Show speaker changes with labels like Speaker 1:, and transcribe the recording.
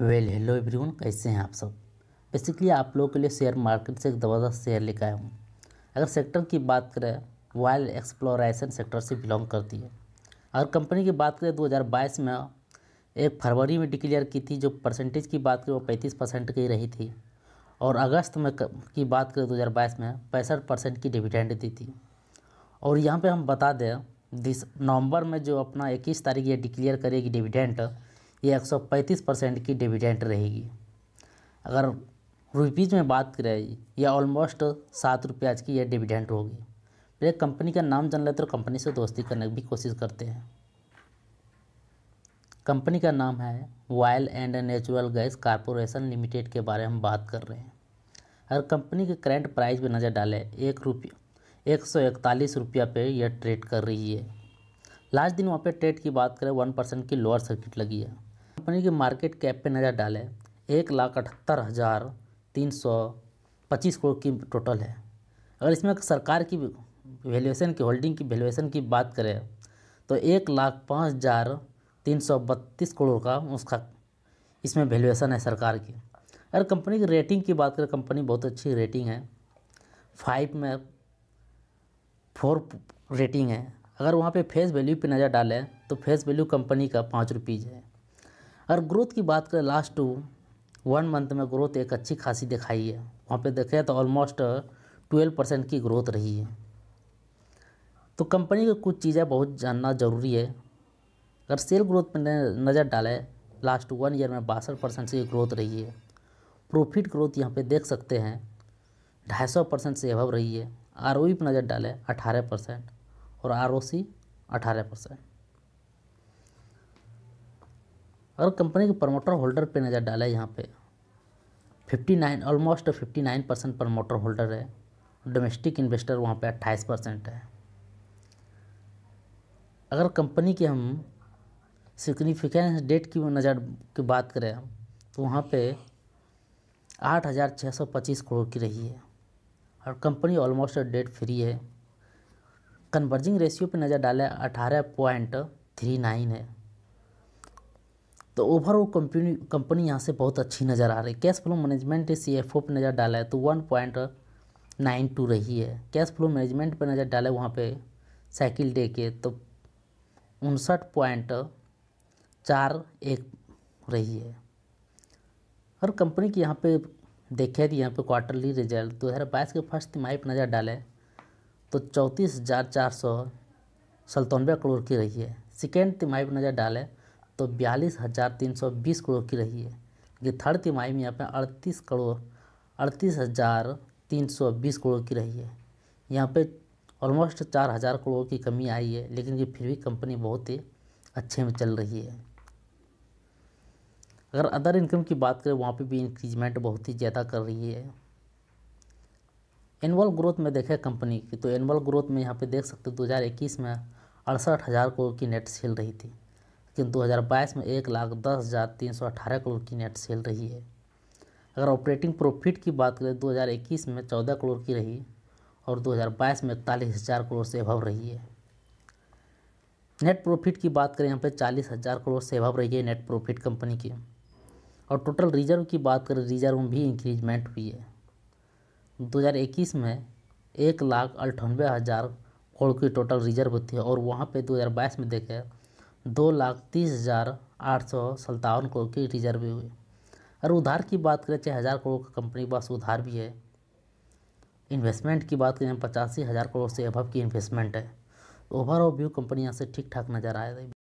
Speaker 1: well hello everyone कैसे हैं आप सब बेसिकली आप लोगों के लिए शेयर मार्केट से एक ज़बरदस्त शेयर लेकर आया हूँ अगर सेक्टर की बात करें वाइल्ड एक्सप्लोरेशन सेक्टर से बिलोंग करती है अगर कंपनी की बात करें 2022 में एक फरवरी में डिक्लेयर की थी जो परसेंटेज की बात करें वो पैंतीस परसेंट की रही थी और अगस्त में की बात करें दो में पैंसठ परसेंट की डिविडेंड दी थी और यहाँ पर हम बता दें दिस नवंबर में जो अपना इक्कीस तारीख ये डिक्लेयर करेगी डिविडेंट ये एक सौ पैंतीस परसेंट की डिविडेंट रहेगी अगर रुपीज़ में बात करें ये ऑलमोस्ट सात रुपया की यह डिविडेंट होगी पहले कंपनी का नाम जान लेते तो कंपनी से दोस्ती करने की भी कोशिश करते हैं कंपनी का नाम है oil and natural gas corporation limited के बारे में बात कर रहे हैं अगर कंपनी के करंट प्राइस पर नज़र डालें एक रुपये एक सौ इकतालीस रुपया पे यह ट्रेड कर रही है लास्ट दिन वहाँ पे ट्रेड की बात करें वन परसेंट की लोअर सर्किट लगी है कंपनी के मार्केट कैप पे नज़र डालें एक लाख अठहत्तर हज़ार तीन सौ पच्चीस करोड़ की टोटल है अगर इसमें सरकार की वैल्यूएशन की होल्डिंग की वैल्यूएशन की बात करें तो एक लाख पाँच हज़ार तीन सौ बत्तीस करोड़ का उसका इसमें वैल्यूएशन है सरकार की अगर कंपनी की रेटिंग की बात करें कंपनी बहुत अच्छी रेटिंग है फाइव में फोर रेटिंग है अगर वहाँ पे फेस वैल्यू पे नज़र डालें तो फेस वैल्यू कंपनी का पाँच रुपीज़ है और ग्रोथ की बात करें लास्ट टू वन मंथ में ग्रोथ एक अच्छी खासी दिखाई है वहाँ पे देखें तो ऑलमोस्ट ट्वेल्व परसेंट की ग्रोथ रही है तो कंपनी के कुछ चीज़ें बहुत जानना ज़रूरी है अगर सेल ग्रोथ पर नज़र डालें लास्ट वन ईयर में बासठ परसेंट से ग्रोथ रही है प्रॉफिट ग्रोथ यहाँ पे देख सकते हैं ढाई सौ परसेंट से अभव रही है आर पर नज़र डालें अठारह परसेंट और आर ओ सी अठारह परसेंट अगर कंपनी के प्रमोटर होल्डर पे नज़र डाला यहाँ पे 59 ऑलमोस्ट 59 परसेंट प्रमोटर होल्डर है डोमेस्टिक इन्वेस्टर वहाँ पे 28 परसेंट है अगर कंपनी के हम सिग्निफिकेंस डेट की नज़र की बात करें तो वहाँ पे 8,625 करोड़ की रही है और कंपनी ऑलमोस्ट डेट फ्री है कन्वर्जिंग रेशियो पे नज़र डाले अठारह पॉइंट थ्री नाइन है तो ओवरऑल कंपनी कंपनी यहाँ से बहुत अच्छी नज़र आ रही है cash flow management C F O पर नज़र डाला है तो वन पॉइंट नाइन टू रही है कैश फ्लो मैनेजमेंट पर नज़र डाला है वहाँ पर साइकिल डे के तो उनसठ पॉइंट चार एक रही है हर कंपनी की यहाँ पे देखे थे तो यहाँ पे क्वार्टरली रिजल्ट दो हज़ार बाईस के फर्स्ट तिमाही पर नज़र डाले तो चौंतीस हज़ार चार सौ सतानवे करोड़ की रही है सेकेंड तिमाही पर नज़र डाले तो बयालीस हज़ार तीन सौ बीस करोड़ की रही है लेकिन थर्ड तिमाही में यहाँ पे अड़तीस करोड़ अड़तीस हज़ार तीन सौ बीस करोड़ की रही है यहाँ पे ऑलमोस्ट चार हज़ार करोड़ की कमी आई है लेकिन ये फिर भी कंपनी बहुत ही अच्छे में चल रही है अगर अदर इनकम की बात करें वहाँ पे भी इंक्रीजमेंट बहुत ही ज़्यादा कर रही है एनुअल ग्रोथ में देखें कंपनी की तो एनुअल ग्रोथ में यहाँ पे देख सकते हो 2021 में अड़सठ हज़ार करोड़ की नेट सेल रही थी लेकिन 2022 में एक लाख दस हज़ार तीन सौ अठारह करोड़ की नेट सेल रही है अगर ऑपरेटिंग प्रॉफिट की बात करें 2021 में चौदह करोड़ की रही और 2022 में इकतालीस हज़ार करोड़ से अभव रही है नेट प्रॉफिट की बात करें यहाँ पे चालीस हज़ार करोड़ से अभव रही है नेट प्रॉफिट कंपनी की और टोटल रिजर्व की बात करें रिजर्व में भी इंक्रीजमेंट हुई है 2021 में एक लाख अट्ठानवे हज़ार करोड़ की टोटल रिजर्व थी और वहाँ पे 2022 में देखें दो लाख तीस हज़ार आठ सौ सत्तावन करोड़ की रिजर्व हुई और उधार की बात करें छः हज़ार करोड़ का कंपनी के पास उधार भी है इन्वेस्टमेंट की बात करें पचासी हज़ार करोड़ से अभव की इन्वेस्टमेंट है ओवरऑल व्यू कंपनी यहाँ से ठीक ठाक नज़र रही